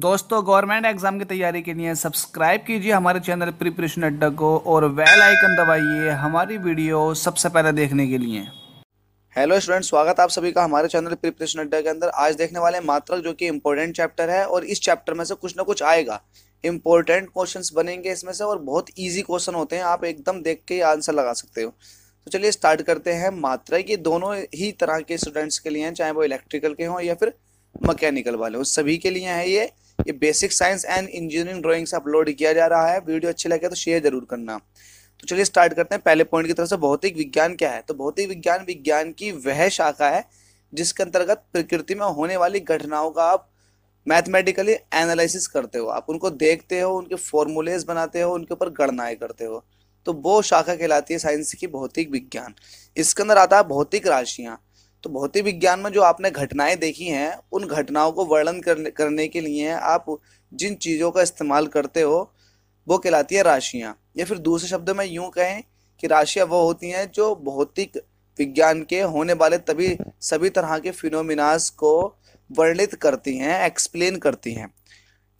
दोस्तों government exam की तैयारी के लिए सब्सक्राइब कीजिए हमारे चैनल प्रिपरेशन अड्डा को और वेल आइकन दबाइए हमारी वीडियो सबसे पहले देखने के लिए हेलो स्टूडेंट स्वागत आप सभी का हमारे चैनल प्रिपरेशन अड्डा के अंदर आज देखने वाले मात्रक जो कि इम्पोर्टेंट चैप्टर है और इस चैप्टर में से कुछ ना कुछ आएगा इम्पोर्टेंट क्वेश्चन बनेंगे इसमें से और बहुत ईजी क्वेश्चन होते हैं आप एकदम देख के आंसर लगा सकते हो तो चलिए स्टार्ट करते हैं मात्रक ये दोनों ही तरह के स्टूडेंट्स के लिए हैं चाहे वो इलेक्ट्रिकल के हों या फिर मकैनिकल वाले उस सभी के लिए है ये ये basic science and engineering drawings upload किया जा रहा है वीडियो अच्छी लगे तो शेयर जरूर करना तो चलिए स्टार्ट करते हैं पहले पॉइंट की तरफ से भौतिक विज्ञान क्या है तो भौतिक विज्ञान विज्ञान की वह शाखा है जिसके अंतर्गत प्रकृति में होने वाली घटनाओं का आप मैथमेटिकली एनालिसिस करते हो आप उनको देखते हो उनके फॉर्मूलेज बनाते हो उनके ऊपर गणनाएं करते हो तो वो शाखा कहलाती है साइंस की भौतिक विज्ञान इसके अंदर आता है भौतिक राशियाँ तो भौतिक विज्ञान में जो आपने घटनाएं देखी हैं उन घटनाओं को वर्णन करने करने के लिए आप जिन चीज़ों का इस्तेमाल करते हो वो कहलाती है राशियाँ या फिर दूसरे शब्द में यूँ कहें कि राशियाँ वो होती हैं जो भौतिक विज्ञान के होने वाले तभी सभी तरह के फिनोमिनास को वर्णित करती हैं एक्सप्लेन करती हैं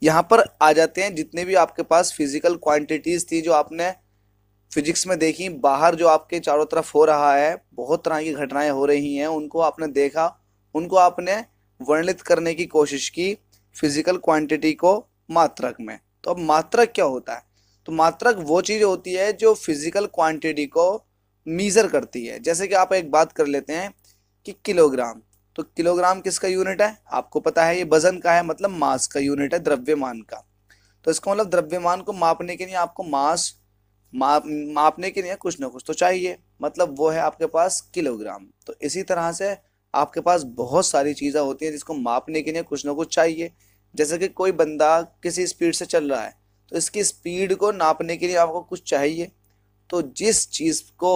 यहाँ पर आ जाते हैं जितने भी आपके पास फिजिकल क्वांटिटीज़ थी जो आपने फिजिक्स में देखी बाहर जो आपके चारों तरफ हो रहा है बहुत तरह की घटनाएं हो रही हैं उनको आपने देखा उनको आपने वर्णित करने की कोशिश की फिजिकल क्वांटिटी को मात्रक में तो अब मात्रक क्या होता है तो मात्रक वो चीज़ होती है जो फिजिकल क्वांटिटी को मीज़र करती है जैसे कि आप एक बात कर लेते हैं कि किलोग्राम तो किलोग्राम किसका यूनिट है आपको पता है ये वजन का है मतलब मास का यूनिट है द्रव्यमान का तो इसका मतलब द्रव्यमान को मापने के लिए आपको मास माप मापने के लिए कुछ ना कुछ तो चाहिए मतलब वो है आपके पास किलोग्राम तो इसी तरह से आपके पास बहुत सारी चीज़ें होती हैं जिसको मापने के लिए कुछ ना कुछ चाहिए जैसे कि कोई बंदा किसी स्पीड से चल रहा है तो इसकी स्पीड को नापने के लिए आपको कुछ चाहिए तो जिस चीज़ को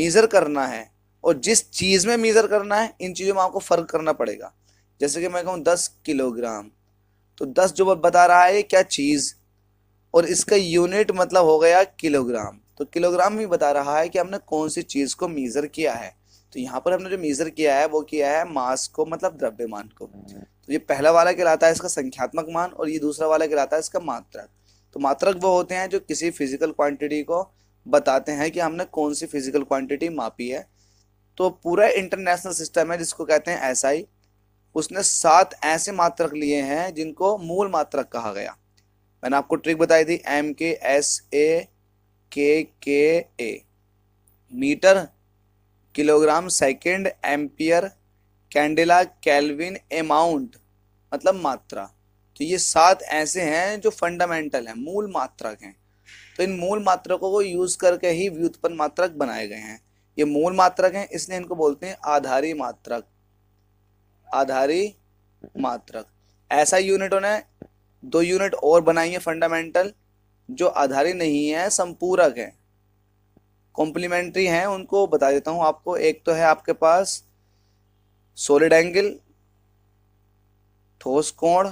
मीज़र करना है और जिस चीज़ में मीज़र करना है इन चीज़ों में आपको फ़र्क करना पड़ेगा जैसे कि मैं कहूँ दस किलोग्राम तो दस जो बता रहा है क्या चीज़ और इसका यूनिट मतलब हो गया किलोग्राम तो किलोग्राम भी बता रहा है कि हमने कौन सी चीज़ को मीज़र किया है तो यहाँ पर हमने जो मीज़र किया है वो किया है मास को मतलब द्रव्यमान को तो ये पहला वाला कहलाता है इसका संख्यात्मक मान और ये दूसरा वाला कहलाता है इसका मात्रक तो मात्रक वो होते हैं जो किसी फिजिकल क्वांटिटी को बताते हैं कि हमने कौन सी फिजिकल क्वांटिटी मापी है तो पूरा इंटरनेशनल सिस्टम है जिसको कहते हैं एस SI, उसने सात ऐसे मात्रक लिए हैं जिनको मूल मात्रक कहा गया मैंने आपको ट्रिक बताई थी एम के S A K K A metre kilogram second ampere candela kelvin amount मतलब मात्रा तो ये सात ऐसे हैं जो फंडामेंटल हैं मूल मात्रक हैं तो इन मूल मात्रकों को यूज करके ही व्युत्पन्न मात्रक बनाए गए हैं ये मूल मात्रक हैं इसलिए इनको बोलते हैं आधारी मात्रक आधारी मात्रक ऐसा यूनिट उन्हें दो यूनिट और बनाई है फंडामेंटल जो आधारित नहीं है संपूरक है कॉम्प्लीमेंट्री हैं उनको बता देता हूं आपको एक तो है आपके पास सॉलिड एंगल ठोस कोण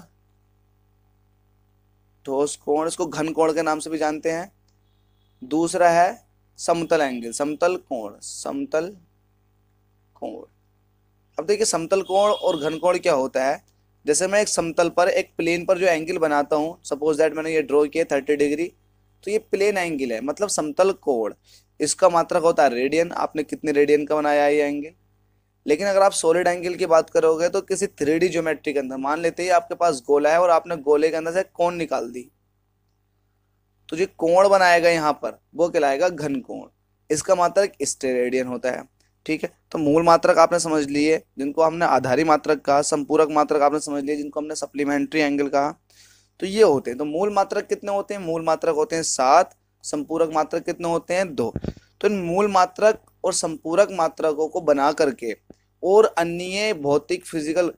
ठोस कोण इसको घन कोण के नाम से भी जानते हैं दूसरा है समतल एंगल समतल कोण समतल कोण अब देखिए समतल कोण और घन कोण क्या होता है जैसे मैं एक समतल पर एक प्लेन पर जो एंगल बनाता हूँ सपोज दैट मैंने ये ड्रॉ किया थर्टी डिग्री तो ये प्लेन एंगल है मतलब समतल कोण इसका मात्रक होता है रेडियन आपने कितने रेडियन का बनाया ये एंगल लेकिन अगर आप सॉलिड एंगल की बात करोगे तो किसी थ्री डी ज्योमेट्री के अंदर मान लेते हैं आपके पास गोला है और आपने गोले के अंदर से कोण निकाल दी तो जो कोण बनाएगा यहाँ पर वो कहलाएगा घन कोण इसका मात्रक स्टेरेडियन होता है ठीक है तो मूल मात्रक आपने समझ लिए जिनको हमने आधारी मात्रक कहा संपूरक मात्रक आपने समझ लिए जिनको हमने सप्लीमेंट्री एंगल कहा तो ये होते हैं तो मूल मात्रक कितने होते हैं मूल मात्रक होते हैं सात संपूरक मात्रक कितने होते हैं दो तो इन मूल मात्रक और संपूरक मात्रकों को बना करके और अन्य भौतिक फिजिकल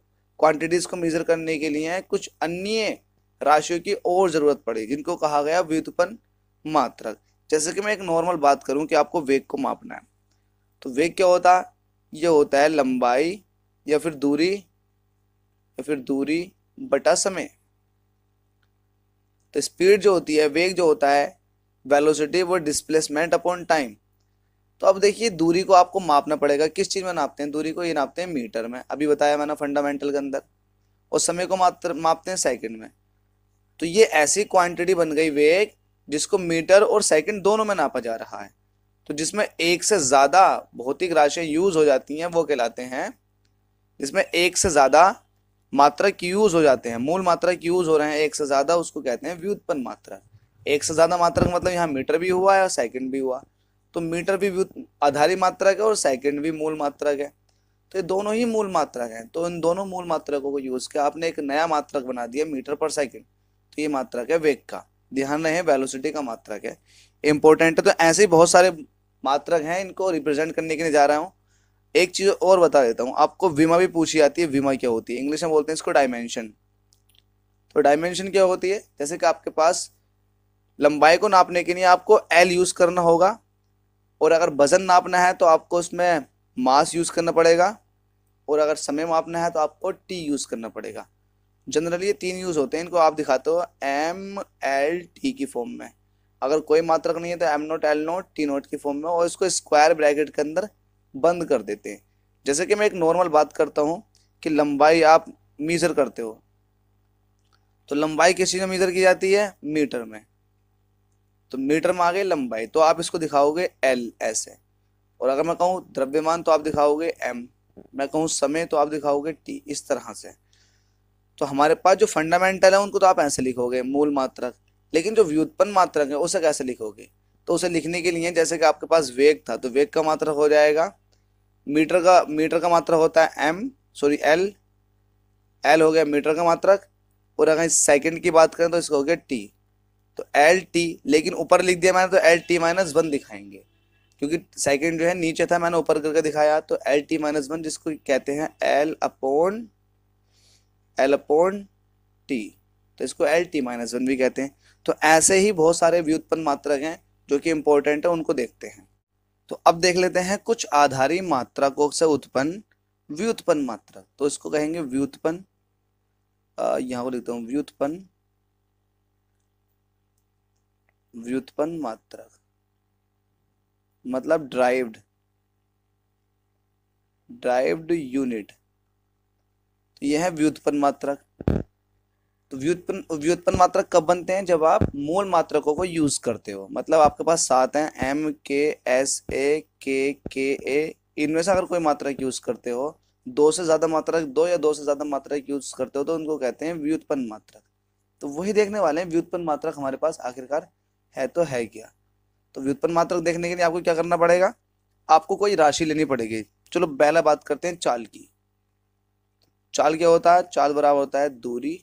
क्वांटिटीज को मेजर करने के लिए कुछ अन्य राशियों की और ज़रूरत पड़ी जिनको कहा गया व्युत्पन्न मात्रक जैसे कि मैं एक नॉर्मल बात करूं कि आपको वेग को मापना है तो वेग क्या होता ये होता है लंबाई या फिर दूरी या फिर दूरी बटा समय तो स्पीड जो होती है वेग जो होता है वेलोसिटी व डिस्प्लेसमेंट अपॉन टाइम तो अब देखिए दूरी को आपको मापना पड़ेगा किस चीज़ में नापते हैं दूरी को ये नापते हैं मीटर में अभी बताया मैंने फंडामेंटल के अंदर और समय को मात्र मापते हैं सेकंड में तो ये ऐसी क्वांटिटी बन गई वेग जिसको मीटर और सेकंड दोनों में नापा जा रहा है तो जिसमें एक से ज़्यादा भौतिक राशियाँ यूज़ हो जाती हैं वो कहलाते हैं जिसमें एक से ज़्यादा मात्रा की यूज़ हो जाते हैं मूल मात्रा की यूज़ हो रहे हैं एक से ज़्यादा उसको कहते हैं व्युत्पन्न मात्रा एक से ज़्यादा मात्रा का मतलब यहाँ मीटर भी हुआ है और सेकंड भी हुआ तो मीटर भी आधारित मात्रा का और सेकेंड भी मूल मात्रा का तो ये दोनों ही मूल मात्रा हैं तो इन दोनों मूल मात्रकों को यूज़ किया आपने एक नया मात्रक बना दिया मीटर पर सेकेंड तो ये मात्रक है वेग का ध्यान रहे वेलोसिटी का मात्रक है इंपॉर्टेंट है तो ऐसे ही बहुत सारे मात्रक हैं इनको रिप्रेजेंट करने के लिए जा रहा हूँ एक चीज़ और बता देता हूँ आपको विमा भी पूछी जाती है विमा क्या होती है इंग्लिश में बोलते हैं इसको डायमेंशन तो डायमेंशन क्या होती है जैसे कि आपके पास लंबाई को नापने के लिए आपको एल यूज़ करना होगा और अगर वजन नापना है तो आपको उसमें मास यूज़ करना पड़ेगा और अगर समय मापना है तो आपको टी यूज़ करना पड़ेगा जनरली ये तीन यूज़ होते हैं इनको आप दिखाते हो एम एल टी की फॉर्म में अगर कोई मात्रक नहीं है तो M nought L nought T nought की फॉर्म में और इसको स्क्वायर ब्रैकेट के अंदर बंद कर देते हैं जैसे कि मैं एक नॉर्मल बात करता हूँ कि लंबाई आप मीज़र करते हो तो लंबाई किस चीज़ में मीज़र की जाती है मीटर में तो मीटर में आ गई लंबाई तो आप इसको दिखाओगे एल ऐसे और अगर मैं कहूँ द्रव्यमान तो आप दिखाओगे एम मैं कहूँ समय तो आप दिखाओगे टी इस तरह से तो हमारे पास जो फंडामेंटल है उनको तो आप ऐसे लिखोगे मूल मात्रक लेकिन जो व्युत्पन्न मात्रक है उसे कैसे लिखोगे तो उसे लिखने के लिए जैसे कि आपके पास वेग था तो वेग का मात्रक हो जाएगा मीटर का मीटर का मात्रक होता है एम सॉरी एल एल हो गया मीटर का मात्रक और अगर सेकंड की बात करें तो इसका हो गया टी तो एल टी लेकिन ऊपर लिख दिया मैंने तो एल टी माइनस वन दिखाएंगे क्योंकि सेकंड जो है नीचे था मैंने ऊपर करके दिखाया तो एल टी माइनस वन जिसको कहते हैं L upon L upon T तो इसको एल टी माइनस वन भी कहते हैं तो ऐसे ही बहुत सारे व्युत्पन्न मात्रक हैं जो कि इंपॉर्टेंट है उनको देखते हैं तो अब देख लेते हैं कुछ आधारी को से उत्पन्न व्युत्पन्न मात्रक तो इसको कहेंगे व्युत्पन्न यहां पर लिखता हूं व्युत्पन्न व्युत्पन्न मात्रक मतलब ड्राइव्ड ड्राइव्ड यूनिट यह है व्युत्पन्न मात्रक तो व्युत्पन्न व्युत्पन्न मात्रक कब बनते हैं जब आप मूल मात्रकों को यूज करते हो मतलब आपके पास सात हैं एम के एस ए के के ए इनमें से अगर कोई मात्रक यूज करते हो दो से ज्यादा मात्रक दो या दो से ज्यादा मात्रक यूज करते हो तो उनको कहते हैं व्युत्पन्न मात्रक तो वही देखने वाले हैं व्युत्पन्न मात्रक हमारे पास आखिरकार है तो है क्या तो व्युत्पन्न मात्रक देखने के लिए आपको क्या करना पड़ेगा आपको कोई राशि लेनी पड़ेगी चलो पहला बात करते हैं चाल की चाल क्या होता है चाल बराबर होता है दूरी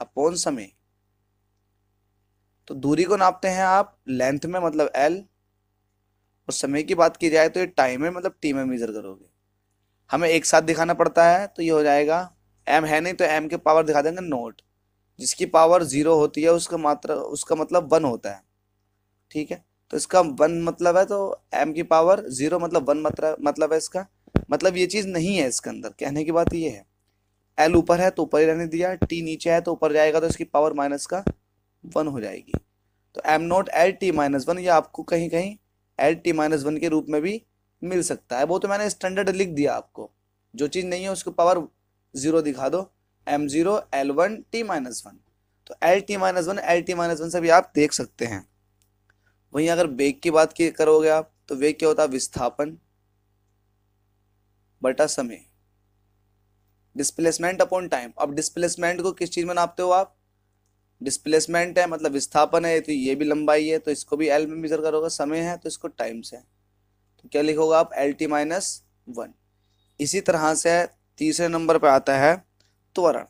अपॉन समय तो दूरी को नापते हैं आप लेंथ में मतलब एल और समय की बात की जाए तो ये टाइम में मतलब टी में मेजर करोगे हमें एक साथ दिखाना पड़ता है तो ये हो जाएगा एम है नहीं तो एम के पावर दिखा देंगे नोट जिसकी पावर जीरो होती है उसका मात्रा उसका मतलब वन होता है ठीक है तो इसका वन मतलब है तो एम की पावर जीरो मतलब वन मात्रा मतलब है इसका मतलब ये चीज़ नहीं है इसके अंदर कहने की बात ये है एल ऊपर है तो ऊपर ही रहने दिया टी नीचे है तो ऊपर जाएगा तो इसकी पावर माइनस का वन हो जाएगी तो M nought L T minus one ये आपको कहीं कहीं एल टी माइनस वन के रूप में भी मिल सकता है वो तो मैंने स्टैंडर्ड लिख दिया आपको जो चीज़ नहीं है उसको पावर ज़ीरो दिखा दो M zero L one T minus one तो L T minus one L T minus one से भी आप देख सकते हैं वहीं अगर वेग की बात की करोगे आप तो वेग क्या होता है विस्थापन बटा समय डिस्प्लेसमेंट अपॉन टाइम अब डिस्प्लेसमेंट को किस चीज़ में नापते हो आप डिस्प्लेसमेंट है मतलब विस्थापन है तो ये भी लंबाई है तो इसको भी एल में मेजर करोगे समय है तो इसको टाइम से तो क्या लिखोगे आप एल टी माइनस वन इसी तरह से तीसरे नंबर पर आता है त्वरण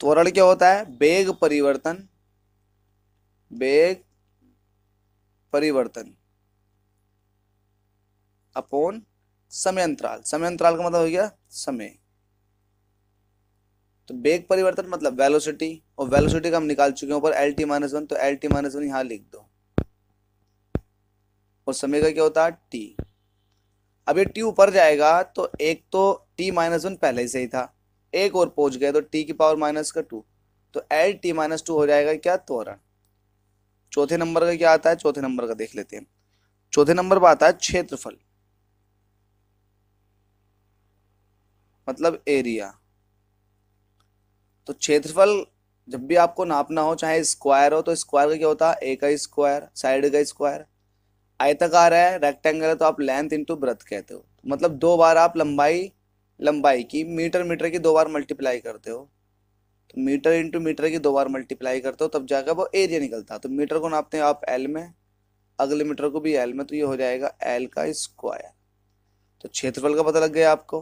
त्वरण क्या होता है बेग परिवर्तन बेग परिवर्तन अपॉन समय अंतराल समय अंतराल का मतलब हो गया समय तो बेग परिवर्तन मतलब वेलोसिटी और वेलोसिटी का हम निकाल चुके हैं ऊपर एल टी माइनस वन तो एल टी माइनस वन यहां लिख दो और समय का क्या होता है टी अब ये टी ऊपर जाएगा तो एक तो टी माइनस वन पहले से ही था एक और पहुंच गया तो टी की पावर माइनस का टू तो एल टी माइनस टू हो जाएगा क्या त्वरण चौथे नंबर का क्या आता है चौथे नंबर का देख लेते हैं चौथे नंबर पर आता है क्षेत्रफल मतलब एरिया तो क्षेत्रफल जब भी आपको नापना हो चाहे स्क्वायर हो तो स्क्वायर का क्या होता है ए का स्क्वायर साइड का स्क्वायर रहा है रेक्टेंगल है तो आप लेंथ इंटू ब्रथ कहते हो मतलब दो बार आप लंबाई लंबाई की मीटर मीटर की दो बार मल्टीप्लाई करते हो तो मीटर इंटू मीटर की दो बार मल्टीप्लाई करते हो तब जाकर वो एरिया निकलता है तो मीटर को नापते हैं आप एल में अगले मीटर को भी एल में तो ये हो जाएगा एल का स्क्वायर तो क्षेत्रफल का पता लग गया आपको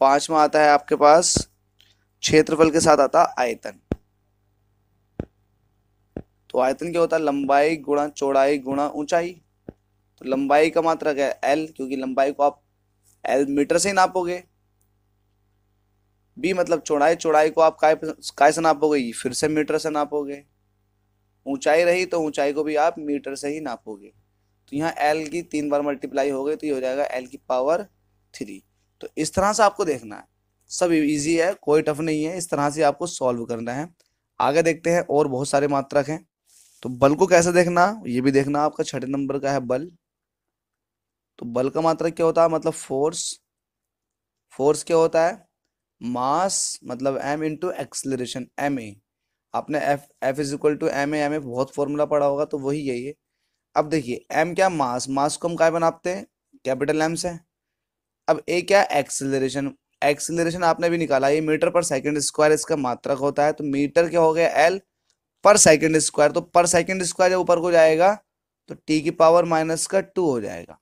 पांचवा आता है आपके पास क्षेत्रफल के साथ आता आयतन तो आयतन क्या होता है लंबाई गुणा चौड़ाई गुणा ऊंचाई तो लंबाई का क्या है एल क्योंकि लंबाई को आप एल मीटर से ही नापोगे बी मतलब चौड़ाई चौड़ाई को आप काय काय से नापोगे e फिर से मीटर से नापोगे ऊंचाई रही तो ऊंचाई को भी आप मीटर से ही नापोगे तो यहाँ एल की तीन बार मल्टीप्लाई हो गई तो ये हो जाएगा एल की पावर थ्री तो इस तरह से आपको देखना है सब इजी है कोई टफ नहीं है इस तरह से आपको सॉल्व करना है आगे देखते हैं और बहुत सारे मात्रक हैं तो बल को कैसे देखना ये भी देखना आपका छठे नंबर का है बल तो बल का मात्रक क्या होता है मतलब फोर्स फोर्स क्या होता है मास मतलब M into acceleration M A आपने F F is equal to M A M A बहुत फॉर्मूला पढ़ा होगा तो वही यही है अब देखिए एम क्या मास मास को हम क्या बनाते हैं कैपिटल एम से अब ए क्या एक्सेलरेशन एक्सेलरेशन आपने भी निकाला ये मीटर पर सेकंड स्क्वायर इसका मात्रक होता है तो मीटर क्या हो गया एल पर सेकंड स्क्वायर तो पर सेकंड स्क्वायर जब ऊपर को जाएगा तो टी की पावर माइनस का टू हो जाएगा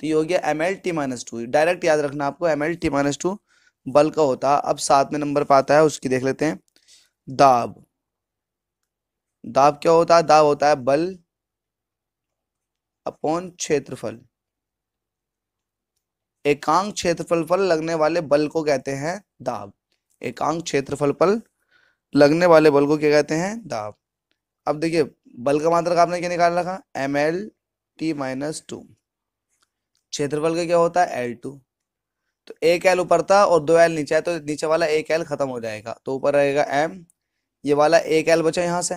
तो ये हो गया M L T minus two direct याद रखना आपको M L T minus two बल का होता अब सातवें नंबर पर आता है उसकी देख लेते हैं दाब दाब क्या होता है दाब होता है बल अपॉन क्षेत्रफल एकांक क्षेत्रफल पर लगने वाले बल को कहते हैं दाब एकांक क्षेत्रफल पर लगने वाले बल को क्या कहते हैं दाब अब देखिए बल का मात्रक आपने क्या निकाल रखा M L T minus two क्षेत्रफल का क्या होता है एल टू तो एक एल ऊपर था और दो एल नीचे है तो नीचे वाला एक एल खत्म हो जाएगा तो ऊपर रहेगा एम ये वाला एक एल बचा यहाँ से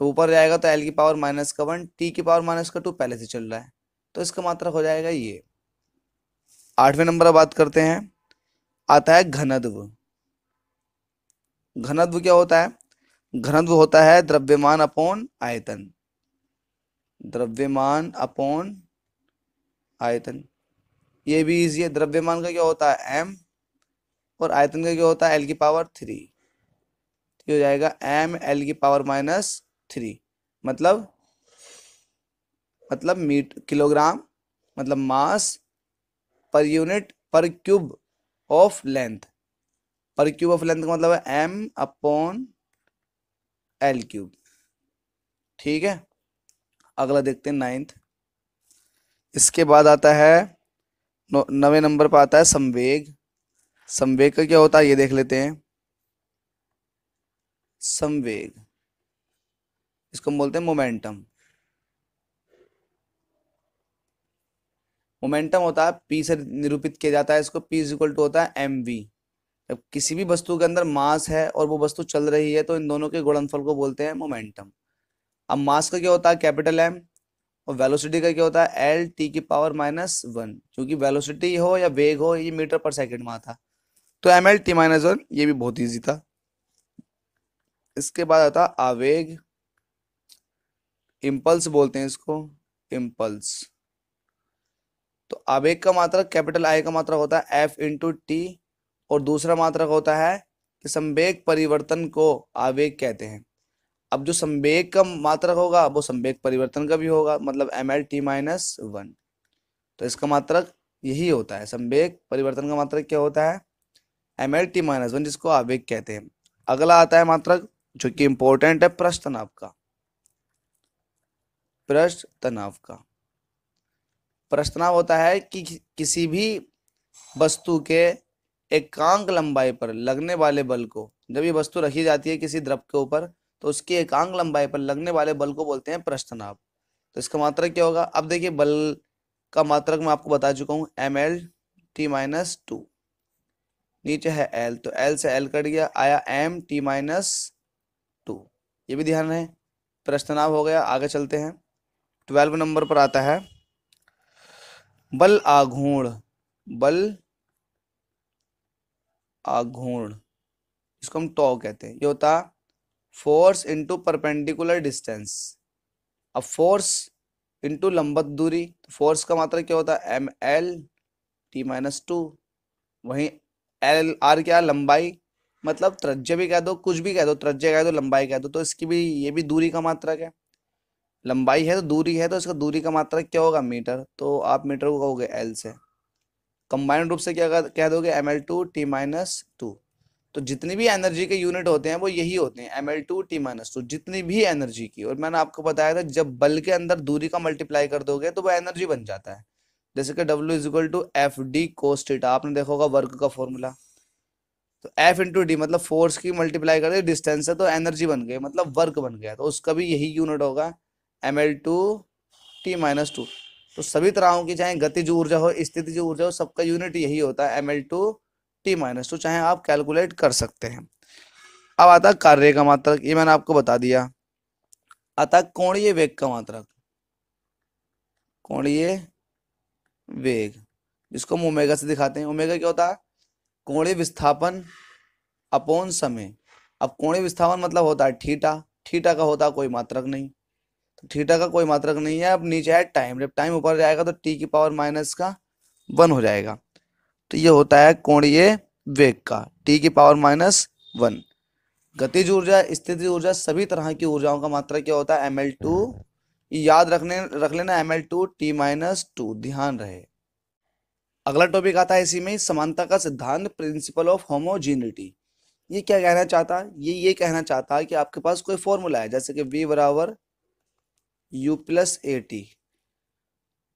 तो ऊपर जाएगा तो एल की पावर माइनस का वन टी की पावर माइनस का टू पहले से चल रहा है तो इसका मात्रक हो जाएगा ये आठवें नंबर बात करते हैं आता है घनत्व घनत्व क्या होता है घनत्व होता है द्रव्यमान अपॉन आयतन द्रव्यमान अपॉन आयतन ये भी इजी है द्रव्यमान का क्या होता है एम और आयतन का क्या होता है एल की पावर थ्री हो जाएगा एम एल की पावर माइनस थ्री मतलब मतलब मीट किलोग्राम मतलब mass per unit per cube of length per cube of length का मतलब है एम अपॉन एल क्यूब ठीक है अगला देखते हैं नाइन्थ इसके बाद आता है नवे नंबर पर आता है संवेग संवेग का क्या होता है ये देख लेते हैं संवेग इसको हम बोलते हैं मोमेंटम मोमेंटम होता है पी से निरूपित किया जाता है इसको पी इज इक्वल टू होता है एम वी जब किसी भी वस्तु के अंदर मास है और वो वस्तु चल रही है तो इन दोनों के गुणनफल को बोलते हैं मोमेंटम अब मास का क्या होता है कैपिटल एम और वेलोसिटी का क्या होता है एल टी की पावर माइनस वन क्योंकि वेलोसिटी हो या वेग हो ये मीटर पर सेकेंड में आता तो M L T minus one ये भी बहुत ईजी था इसके बाद आता आवेग इम्पल्स बोलते हैं इसको इम्पल्स तो आवेग का मात्रक कैपिटल आई का मात्रक होता है एफ इंटू टी और दूसरा मात्रक होता है कि संवेग परिवर्तन को आवेग कहते हैं अब जो संवेग का मात्रक होगा वो संवेग परिवर्तन का भी होगा मतलब M L T minus one तो इसका मात्रक यही होता है संवेग परिवर्तन का मात्रक क्या होता है M L T minus one जिसको आवेग कहते हैं अगला आता है मात्रक जो कि इंपॉर्टेंट है प्रश्न तनाव का प्रश्न तनाव का प्रश्नाव होता है कि किसी भी वस्तु के एकांक लंबाई पर लगने वाले बल को जब ये वस्तु रखी जाती है किसी द्रव के ऊपर तो उसकी एकांक लंबाई पर लगने वाले बल को बोलते हैं प्रश्नाव तो इसका मात्रक मतलब क्या होगा अब देखिए बल का मात्रक मैं आपको बता चुका हूँ M L T minus two नीचे है एल तो एल से एल कट गया आया एम टी माइनस टू ये भी ध्यान रहे प्रश्नाव हो गया आगे चलते हैं ट्वेल्व नंबर पर आता है बल आघूर्ण बल आघूर्ण इसको हम टॉ कहते हैं ये होता फोर्स इंटू परपेंडिकुलर डिस्टेंस अब फोर्स इंटू लंबत दूरी तो फोर्स का मात्रा क्या होता है M L T minus two वहीं एल आर क्या लंबाई मतलब त्रज्य भी कह दो कुछ भी कह दो त्रज्य कह दो लंबाई कह दो तो इसकी भी ये भी दूरी का मात्रक है लंबाई है तो दूरी है तो इसका दूरी का मात्रा क्या होगा मीटर तो आप मीटर को कहोगे एल से कंबाइंड रूप से क्या कह दोगे M L two T minus two तो जितनी भी एनर्जी के यूनिट होते हैं वो यही होते हैं M L two T minus two जितनी भी एनर्जी की और मैंने आपको बताया था जब बल के अंदर दूरी का मल्टीप्लाई कर दोगे तो वो एनर्जी बन जाता है जैसे कि W is equal to F D cos theta आपने देखा होगा वर्क का फॉर्मूला तो एफ इंटू डी मतलब फोर्स की मल्टीप्लाई कर दे डिस्टेंस है तो एनर्जी बन गई मतलब वर्क बन गया तो उसका भी यही यूनिट होगा M L two T minus two तो सभी तरहों की चाहे गति जो ऊर्जा हो स्थिति जो ऊर्जा हो सबका यूनिट यही होता है M L two T minus two चाहे आप कैलकुलेट कर सकते हैं अब आता है कार्य का मात्रक ये मैंने आपको बता दिया आता कोणीय वेग का मात्रक कोणीय वेग जिसको हम ओमेगा से दिखाते हैं ओमेगा क्या होता है कोणीय विस्थापन अपोन समय अब कोणीय विस्थापन मतलब होता है ठीटा ठीटा का होता कोई मात्रक नहीं थीटा का कोई मात्रक नहीं है अब नीचे है टाइम जब टाइम ऊपर जाएगा तो टी की पावर माइनस का वन हो जाएगा तो ये होता है कोणीय वेग का टी की पावर माइनस वन गतिज ऊर्जा स्थिति ऊर्जा सभी तरह की ऊर्जाओं का मात्रा क्या होता है एम एल टू याद रखने रख लेना M L two T minus two ध्यान रहे अगला टॉपिक आता है इसी में समानता का सिद्धांत प्रिंसिपल ऑफ होमोजीनिटी ये क्या कहना चाहता है ये ये कहना चाहता है कि आपके पास कोई फॉर्मूला है जैसे कि v बराबर यू प्लस ए टी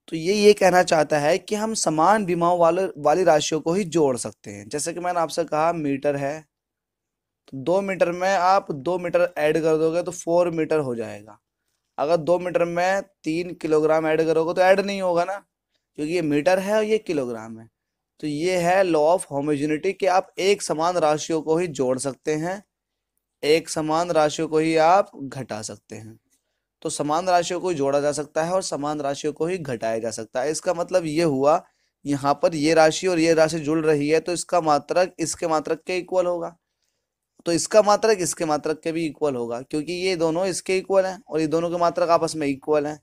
तो ये ये कहना चाहता है कि हम समान बीमाओं वाले वाली राशियों को ही जोड़ सकते हैं जैसे कि मैंने आपसे कहा मीटर है तो दो मीटर में आप दो मीटर ऐड कर दोगे तो फोर मीटर हो जाएगा अगर दो मीटर में तीन किलोग्राम ऐड करोगे तो ऐड नहीं होगा ना क्योंकि ये मीटर है और ये किलोग्राम है तो ये है लॉ ऑफ होमोजिनिटी कि आप एक समान राशियों को ही जोड़ सकते हैं एक समान राशियों को ही आप घटा सकते हैं तो समान राशियों को जोड़ा जा सकता है और समान राशियों को ही घटाया जा सकता है इसका मतलब ये हुआ यहाँ पर ये राशि और ये राशि जुड़ रही है तो इसका मात्रक इसके मात्रक के इक्वल होगा तो इसका मात्रक इसके मात्रक के भी इक्वल होगा क्योंकि ये दोनों इसके इक्वल हैं और ये दोनों के मात्रक आपस में इक्वल हैं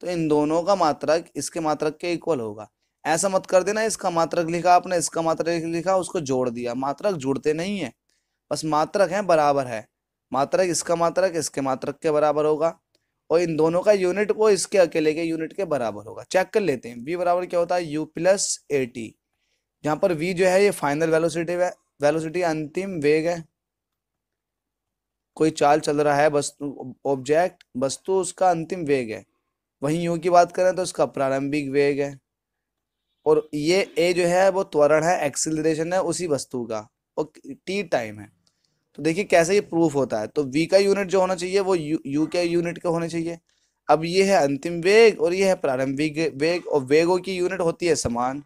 तो इन दोनों का मात्रक इसके मात्रक के इक्वल होगा ऐसा मत कर देना इसका मात्रक लिखा आपने इसका मात्रक लिखा उसको जोड़ दिया मात्रक जुड़ते नहीं है बस मात्रक हैं बराबर है मात्रक इसका मात्रक इसके मात्रक के बराबर होगा और इन दोनों का यूनिट वो इसके अकेले के यूनिट के बराबर होगा चेक कर लेते हैं वी बराबर क्या होता है यू प्लस ए टी यहाँ पर वी जो है ये फाइनल वेलोसिटी वेलोसिटी अंतिम वेग है कोई चाल चल रहा है वस्तु ऑब्जेक्ट वस्तु उसका अंतिम वेग है वहीं यू की बात करें तो उसका प्रारंभिक वेग है और ये ए जो है वो त्वरण है एक्सिलेशन है उसी वस्तु का और टी टाइम है तो देखिए कैसे ये प्रूफ होता है तो वी का यूनिट जो होना चाहिए वो यू, यू के यूनिट के होने चाहिए अब ये है अंतिम वेग और ये है प्रारंभिक वेग और वेगों की यूनिट होती है समान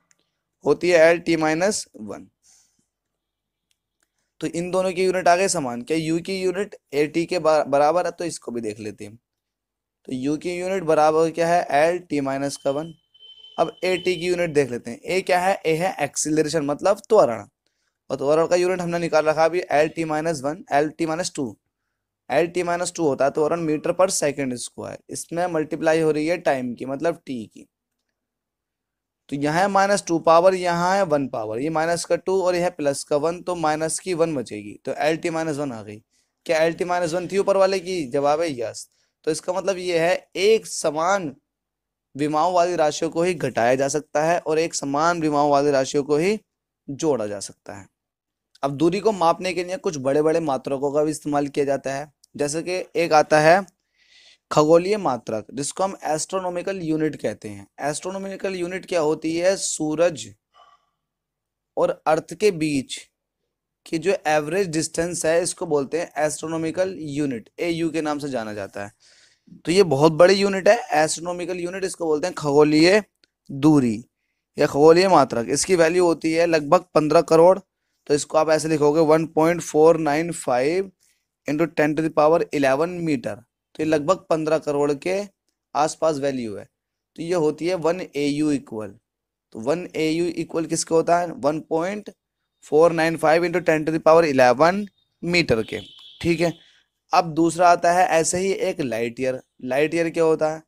होती है एल टी माइनस वन तो इन दोनों की यूनिट आ गए समान क्या यू की यूनिट ए टी के बराबर है तो इसको भी देख लेते हैं तो यू की यूनिट बराबर क्या है एल टी माइनस का वन अब ए टी की यूनिट देख लेते हैं ए क्या है ए है एक्सीलरेशन मतलब त्वरण और तो ओवरऑल का यूनिट हमने निकाल रखा अभी L T minus one L T minus two L T minus two होता है तो ओवरऑल मीटर पर सेकेंड स्क्वायर इसमें मल्टीप्लाई हो रही है टाइम की मतलब टी की तो यहाँ है माइनस टू पावर यहाँ है वन पावर ये माइनस का टू और यह है प्लस का वन तो माइनस की वन बचेगी तो एल टी माइनस वन आ गई क्या एल टी माइनस वन थी ऊपर वाले की जवाब है यस तो इसका मतलब ये है एक समान विमाओं वाली राशियों को ही घटाया जा सकता है और एक समान विमाओं वाली राशियों को ही जोड़ा जा सकता है अब दूरी को मापने के लिए कुछ बड़े बड़े मात्रकों का भी इस्तेमाल किया जाता है जैसे कि एक आता है खगोलीय मात्रक जिसको हम एस्ट्रोनॉमिकल यूनिट कहते हैं एस्ट्रोनॉमिकल यूनिट क्या होती है सूरज और अर्थ के बीच की जो एवरेज डिस्टेंस है इसको बोलते हैं एस्ट्रोनॉमिकल यूनिट ए यू के नाम से जाना जाता है तो ये बहुत बड़ी यूनिट है एस्ट्रोनॉमिकल यूनिट इसको बोलते हैं खगोलीय दूरी या खगोलीय मात्रक इसकी वैल्यू होती है लगभग पंद्रह करोड़ तो इसको आप ऐसे लिखोगे one point four nine five into ten to the power eleven metre तो ये लगभग पंद्रह करोड़ के आसपास वैल्यू है तो ये होती है वन ए यू इक्वल तो वन ए यू इक्वल किसके होता है one point four nine five into ten to the power eleven metre के ठीक है अब दूसरा आता है ऐसे ही एक लाइट ईयर लाइट ईयर क्या होता है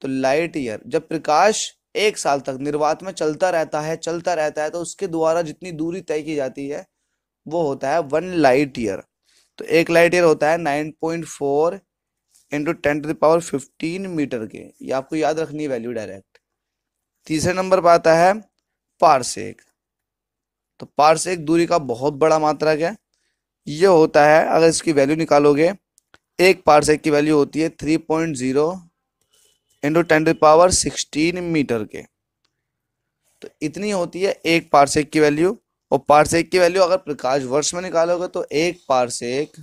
तो लाइट ईयर जब प्रकाश एक साल तक निर्वात में चलता रहता है चलता रहता है तो उसके द्वारा जितनी दूरी तय की जाती है वो होता है वन लाइट ईयर तो एक लाइट ईयर होता है nine point four into ten to the power fifteen metre के ये आपको याद रखनी है वैल्यू डायरेक्ट तीसरे नंबर पर आता है पारसेक तो पारसेक दूरी का बहुत बड़ा मात्रा क्या ये होता है अगर इसकी वैल्यू निकालोगे एक पारसेक की वैल्यू होती है three point zero into ten to power sixteen metre के तो इतनी होती है एक पारसेक की वैल्यू और पारसेक की वैल्यू अगर प्रकाश वर्ष में निकालोगे तो एक पार्सेक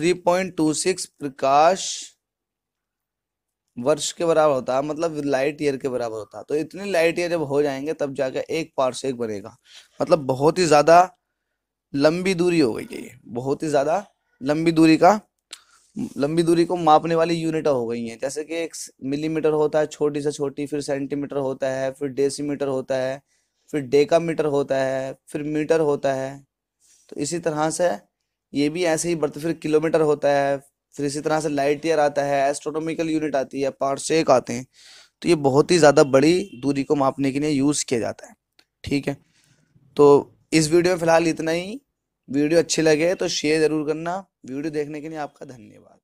3.26 प्रकाश वर्ष के बराबर होता है मतलब लाइट ईयर के बराबर होता है तो इतने लाइट ईयर जब हो जाएंगे तब जाकर एक पारसेक बनेगा मतलब बहुत ही ज़्यादा लंबी दूरी हो गई है ये बहुत ही ज़्यादा लंबी दूरी का लंबी दूरी को मापने वाली यूनिट हो गई हैं जैसे कि एक मिलीमीटर होता है छोटी से छोटी फिर सेंटीमीटर होता है फिर डेसीमीटर होता है फिर मीटर होता है फिर मीटर होता है तो इसी तरह से ये भी ऐसे ही बढ़ते फिर किलोमीटर होता है फिर इसी तरह से लाइट ईयर आता है एस्ट्रोनॉमिकल यूनिट आती है पार्सेक आते हैं तो ये बहुत ही ज़्यादा बड़ी दूरी को मापने के लिए यूज़ किया जाता है ठीक है तो इस वीडियो में फिलहाल इतना ही वीडियो अच्छी लगे तो शेयर ज़रूर करना वीडियो देखने के लिए आपका धन्यवाद